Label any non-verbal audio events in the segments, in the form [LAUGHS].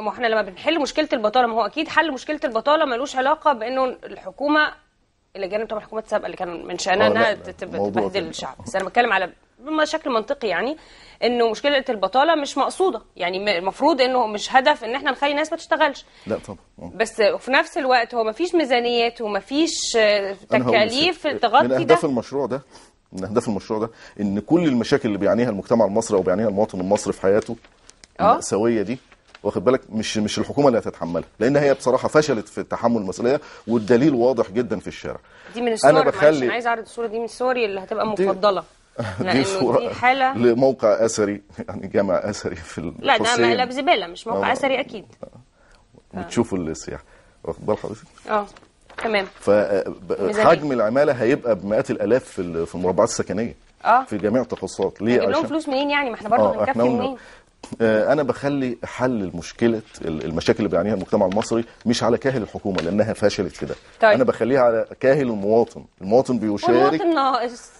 ما احنا لما بنحل مشكله البطاله ما هو اكيد حل مشكله البطاله ملوش علاقه بانه الحكومه جانب طبعا الحكومات السابقه اللي كان من شانها اه، انها تبهدل الشعب بس انا بتكلم على بشكل منطقي يعني انه مشكله البطاله مش مقصوده يعني المفروض انه مش هدف ان احنا نخلي ناس ما تشتغلش لا طبعا اه. بس في نفس الوقت هو ما فيش ميزانيات وما فيش تكاليف تغطي من اهداف ده. المشروع ده من اهداف المشروع ده ان كل المشاكل اللي بيعانيها المجتمع المصري او بيعانيها المواطن المصري في حياته آه. المأساويه دي واخد بالك مش مش الحكومه اللي هتتحملها لان هي بصراحه فشلت في تحمل المسؤوليه والدليل واضح جدا في الشارع دي من الصور انا بخلي انا عايز اعرض الصوره دي من صوري اللي هتبقى مفضله [LAUGHS] دي صورة دي حالة لموقع أثري يعني جامع أثري في لا ده مقلب زبالة مش موقع اه. أثري أكيد آه. وتشوفوا السياح واخد بال حضرتك؟ اه تمام فحجم آه، العمالة هيبقى بمئات الآلاف في المربعات السكنية اه في جميع التخصصات ليه عشان فلوس منين يعني ما احنا برضه هنكفي منين آه، انا بخلي حل المشكله المشاكل اللي بيعانيها المجتمع المصري مش على كاهل الحكومه لانها فشلت كده طيب. انا بخليها على كاهل المواطن المواطن بيشارك المواطن ناقص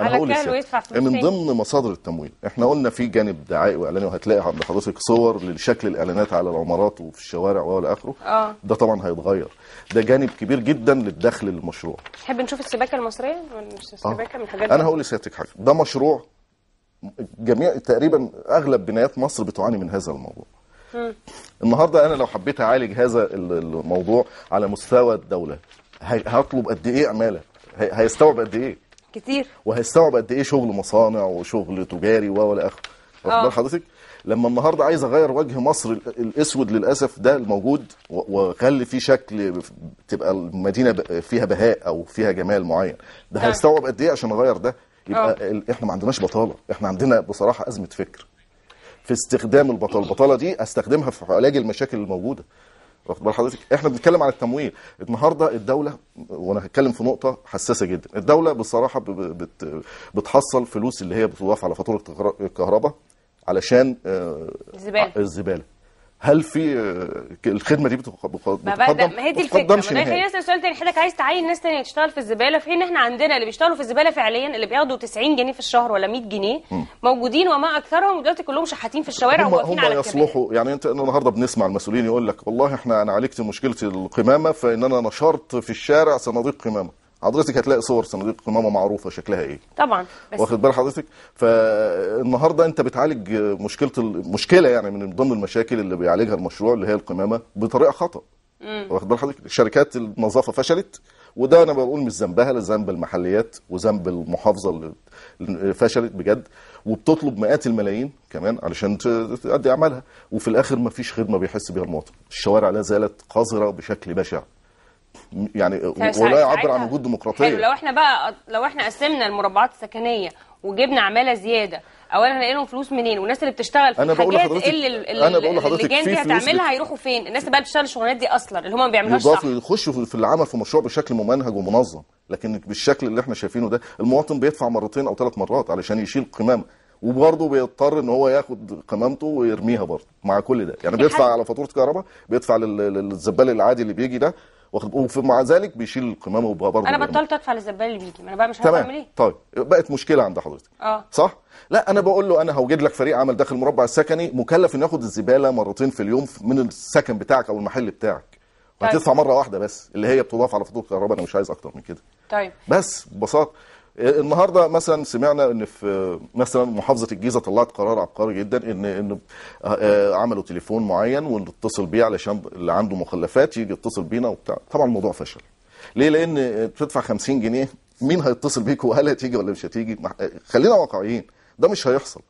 انا فلوس من ضمن مصادر التمويل احنا قلنا في جانب دعائي واعلاني وهتلاقي عند حضرتك صور لشكل الاعلانات على العمارات وفي الشوارع والى اخره آه. ده طبعا هيتغير ده جانب كبير جدا للدخل للمشروع تحب نشوف السباكه المصريه السباكه من الحاجات آه. انا هقول لسيادتك حاجه ده مشروع جميع تقريبا اغلب بنايات مصر بتعاني من هذا الموضوع النهارده انا لو حبيت اعالج هذا الموضوع على مستوى الدوله هطلب قد ايه عماله هيستوعب قد ايه كتير وهيستوعب قد ايه شغل مصانع وشغل تجاري و ولا اخره آه. واخد حضرتك لما النهارده عايز اغير وجه مصر الاسود للاسف ده الموجود واخلي فيه شكل تبقى المدينه فيها بهاء او فيها جمال معين ده آه. هيستوعب قد ايه عشان اغير ده يبقى أوه. احنا ما عندناش بطاله احنا عندنا بصراحه ازمه فكر في استخدام البطاله البطاله دي استخدمها في علاج المشاكل الموجوده واخد بال حضرتك احنا بنتكلم على التمويل النهارده الدوله وانا هتكلم في نقطه حساسه جدا الدوله بصراحه بتحصل فلوس اللي هي بتضاف على فاتوره الكهرباء علشان آه، الزباله آه، الزباله هل في آه، الخدمه دي بتقدم ما, ما هي دي الفكره ما خلينا نسال سؤال تاني حضرتك عايز تعين ناس تانية تشتغل في الزباله في حين احنا عندنا اللي بيشتغلوا في الزباله فعليا اللي بياخدوا 90 جنيه في الشهر ولا 100 جنيه موجودين وما اكثرهم دلوقتي كلهم شحاتين في الشوارع وواقفين على هم يصلحوا يعني انت النهارده بنسمع المسؤولين يقول لك والله احنا انا عالجت مشكله القمامه فان انا نشرت في الشارع صناديق قمامه حضرتك هتلاقي صور صناديق قمامه معروفه شكلها ايه طبعا بس واخد بال حضرتك فالنهارده انت بتعالج مشكله مشكله يعني من ضمن المشاكل اللي بيعالجها المشروع اللي هي القمامه بطريقه خطا واخد بال حضرتك شركات النظافه فشلت وده انا بقول مش ذنبها لا ذنب المحليات وذنب المحافظه اللي فشلت بجد وبتطلب مئات الملايين كمان علشان تؤدي اعمالها وفي الاخر ما فيش خدمه بيحس بيها المواطن الشوارع لا زالت قذره بشكل بشع يعني ولا يعبر عن وجود ديمقراطيه حلو لو احنا بقى لو احنا قسمنا المربعات السكنيه وجبنا عماله زياده اولا هنقلهم فلوس منين والناس اللي بتشتغل في أنا بقول لحضرتك اللي, اللي انا بقول لحضرتك اللي دي هتعملها هيروحوا فين الناس اللي بقى بتشتغل الشغلانات دي اصلا اللي هم ما بيعملوهاش صح يخشوا في العمل في مشروع بشكل ممنهج ومنظم لكن بالشكل اللي احنا شايفينه ده المواطن بيدفع مرتين او ثلاث مرات علشان يشيل قمامه وبرضه بيضطر ان هو ياخد قمامته ويرميها برضه مع كل ده يعني بيدفع على فاتوره كهرباء بيدفع للزبال العادي اللي بيجي ده ومع ذلك بيشيل القمامه برضه انا بطلت ادفع للزباله اللي بيجي ما انا بقى مش هعمل ايه طيب بقت مشكله عند حضرتك اه صح لا انا بقول له انا هوجد لك فريق عمل داخل المربع السكني مكلف انه ياخد الزباله مرتين في اليوم من السكن بتاعك او المحل بتاعك طيب. هتدفع مره واحده بس اللي هي بتضاف على فاتوره الكهرباء انا مش عايز اكتر من كده طيب بس ببساطه النهارده مثلا سمعنا ان في مثلا محافظه الجيزه طلعت قرار عبقري جدا ان ان آه، آه، عملوا تليفون معين ونتصل بيه علشان اللي عنده مخلفات يجي يتصل بينا وبتاع طبعا الموضوع فشل ليه لان بتدفع 50 جنيه مين هيتصل بيك وهل هتيجي ولا مش هتيجي آه، خلينا واقعيين ده مش هيحصل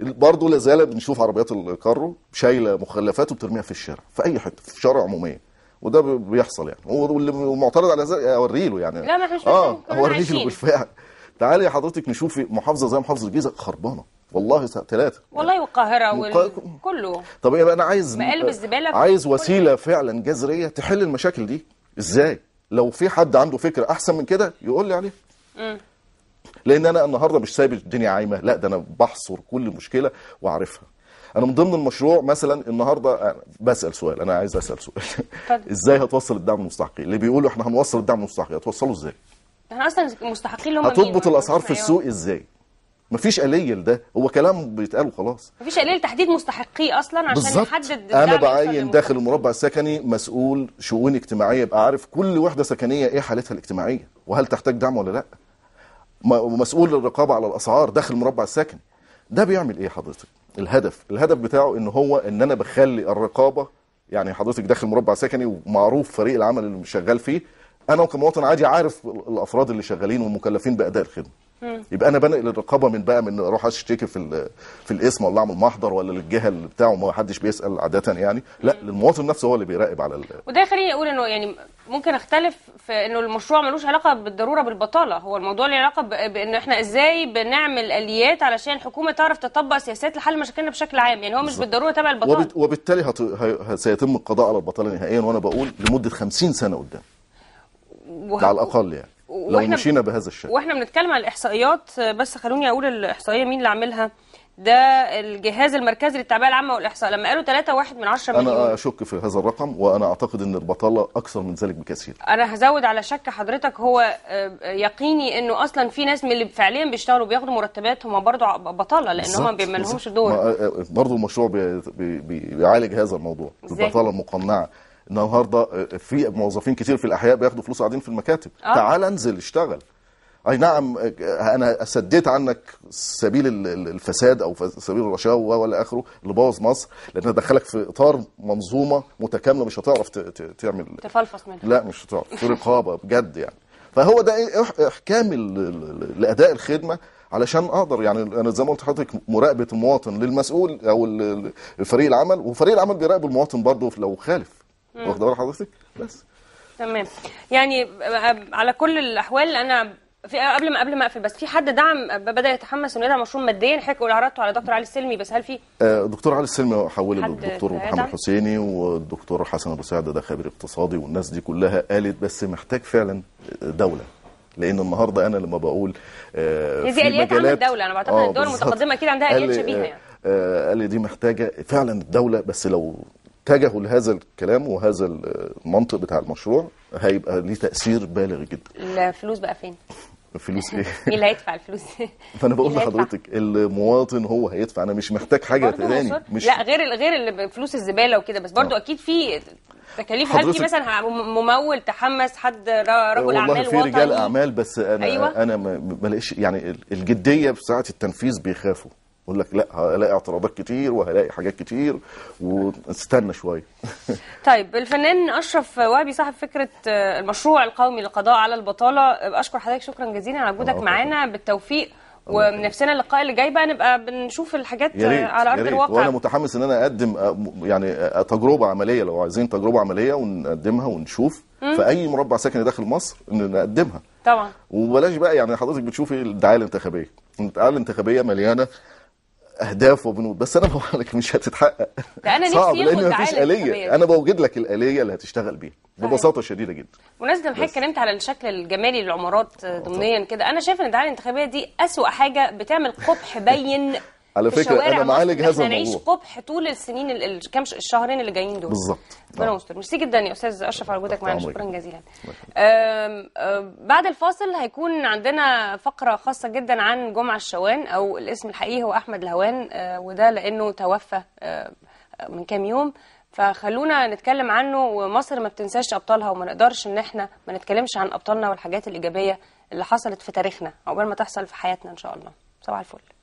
برضه لازال بنشوف عربيات الكارو شايله مخلفات وبترميها في الشارع في اي حته في شارع عموميه وده بيحصل يعني واللي معترض على ذلك اوريله يعني لا ما احنا مش آه اوريله بالفعل تعالي يا حضرتك نشوفي محافظه زي محافظه الجيزه خربانه والله ثلاثة والله والقاهرة وال... كله طب يبقى انا عايز مقلب الزبالة عايز وسيلة فعلا جذرية تحل المشاكل دي ازاي لو في حد عنده فكرة احسن من كده يقول لي عليها لان انا النهاردة مش سايب الدنيا عايمة لا ده انا بحصر كل مشكلة واعرفها انا من ضمن المشروع مثلا النهارده بسال سؤال انا عايز اسال سؤال [LAUGHS] ازاي هتوصل الدعم المستحقين اللي بيقولوا احنا هنوصل الدعم المستحق هتوصله ازاي احنا اصلا مستحقين اللي هم هتضبط الاسعار في السوق ازاي مفيش قليل ده هو كلام بيتقال وخلاص مفيش قليل تحديد مستحقيه اصلا عشان بالزبط. بالظبط انا بعين داخل المربع السكني مسؤول شؤون اجتماعيه يبقى عارف كل وحده سكنيه ايه حالتها الاجتماعيه وهل تحتاج دعم ولا لا مسؤول الرقابه على الاسعار داخل المربع السكني ده بيعمل ايه حضرتك الهدف الهدف بتاعه ان هو ان انا بخلي الرقابه يعني حضرتك داخل مربع سكني ومعروف فريق العمل اللي شغال فيه انا كمواطن عادي عارف الافراد اللي شغالين والمكلفين باداء الخدمه يبقى انا بنقل الرقابه من بقى من اروح اشتكي في في الاسم ولا اعمل محضر ولا للجهه اللي بتاعه ما حدش بيسال عاده يعني لا للمواطن نفسه هو اللي بيراقب على وده يخليني اقول انه يعني ممكن اختلف في انه المشروع ملوش علاقه بالضروره بالبطاله هو الموضوع له علاقه بان احنا ازاي بنعمل اليات علشان الحكومه تعرف تطبق سياسات لحل مشاكلنا بشكل عام يعني هو مش بالضروره تبع البطاله وبالتالي هت... ه... سيتم القضاء على البطاله نهائيا وانا بقول لمده 50 سنه قدام وه... على الاقل يعني لو مشينا بهذا الشكل واحنا بنتكلم على الاحصائيات بس خلوني اقول الاحصائيه مين اللي عاملها ده الجهاز المركزي للتعبئه العامه والاحصاء لما قالوا 3 واحد من 10 مليون انا اشك في هذا الرقم وانا اعتقد ان البطاله اكثر من ذلك بكثير انا هزود على شك حضرتك هو آه، يقيني انه اصلا في ناس من اللي فعليا بيشتغلوا بياخدوا مرتبات هم برضه بطاله لان هم ما لهمش دور آه، آه، برضه المشروع بيعالج هذا الموضوع البطاله المقنعه النهارده آه، في موظفين كتير في الاحياء بياخدوا فلوس قاعدين في المكاتب آه. تعال انزل اشتغل اي نعم آه، انا سديت عنك سبيل الفساد او سبيل الرشاوة ولا اخره اللي بوظ مصر لان دخلك في اطار منظومه متكامله مش هتعرف تعمل تفلفص منها لا مش هتعرف في رقابه بجد يعني فهو ده احكام لاداء الخدمه علشان اقدر يعني انا زي ما قلت لحضرتك مراقبه المواطن للمسؤول او فريق العمل وفريق العمل بيراقب المواطن برضه لو خالف واخده بالك حضرتك بس تمام يعني على كل الاحوال انا في قبل ما قبل ما اقفل بس في حد دعم بدا يتحمس انه يدعم مشروع ماديا حضرتك عرضته على دكتور علي السلمي بس هل في آه، دكتور علي السلمي حوله للدكتور محمد حسيني والدكتور حسن ابو سعد ده خبير اقتصادي والناس دي كلها قالت بس محتاج فعلا آه، دوله لان النهارده انا لما بقول آه دي اليات عن الدوله انا بعتقد ان آه، الدول المتقدمه اكيد عندها اليات شبيهه يعني قال لي دي محتاجه فعلا الدوله بس لو اتجهوا لهذا الكلام وهذا المنطق بتاع المشروع هيبقى ليه تاثير بالغ جدا الفلوس بقى فين [LAUGHS] فلوس ايه؟ مين [LAUGHS] اللي هيدفع الفلوس؟ فانا بقول لحضرتك المواطن هو هيدفع انا مش محتاج حاجه تاني مش لا غير غير فلوس الزباله وكده بس برضو أوه. اكيد في تكاليف هل في مثلا ممول تحمس حد رجل اعمال والله في رجال اعمال بس انا أيوة؟ انا ما يعني الجديه في ساعه التنفيذ بيخافوا يقول لك لا هلاقي اعتراضات كتير وهلاقي حاجات كتير واستنى شويه [LAUGHS] طيب الفنان اشرف وهبي صاحب فكره آه، المشروع القومي للقضاء على البطاله اشكر حضرتك شكرا جزيلا على وجودك معانا بالتوفيق ومن نفسنا اللقاء اللي جاي بقى نبقى بنشوف الحاجات على ارض الواقع وانا متحمس ان انا اقدم آه، يعني آه، تجربه عمليه لو عايزين تجربه عمليه ونقدمها ونشوف في اي مربع سكني داخل مصر ان نقدمها طبعا وبلاش بقى يعني حضرتك بتشوفي إيه الدعايه الانتخابيه الدعايه الانتخابيه مليانه اهداف وبنود بس انا [LAUGHS] بقول لك مش هتتحقق صعب لان مفيش اليه انا بوجد لك الاليه اللي هتشتغل بيها ببساطه شديده جدا مناسبة حضرتك اتكلمت على الشكل الجمالي للعمارات ضمنيا كده انا شايف ان الدعايه الانتخابيه دي اسوا حاجه بتعمل قبح بين على فكره انا معالج هذا الموضوع هنعيش قبح طول السنين كام الشهرين اللي جايين دول بالظبط ربنا آه. يستر ميرسي جدا يا استاذ اشرف على وجودك معانا شكرا جزيلا آم بعد الفاصل هيكون عندنا فقره خاصه جدا عن جمعه الشوان او الاسم الحقيقي هو احمد الهوان آه، وده لانه توفى آه، من كام يوم فخلونا نتكلم عنه ومصر ما بتنساش ابطالها وما نقدرش ان احنا ما نتكلمش عن ابطالنا والحاجات الايجابيه اللي حصلت في تاريخنا عقبال ما تحصل في حياتنا ان شاء الله صباح الفل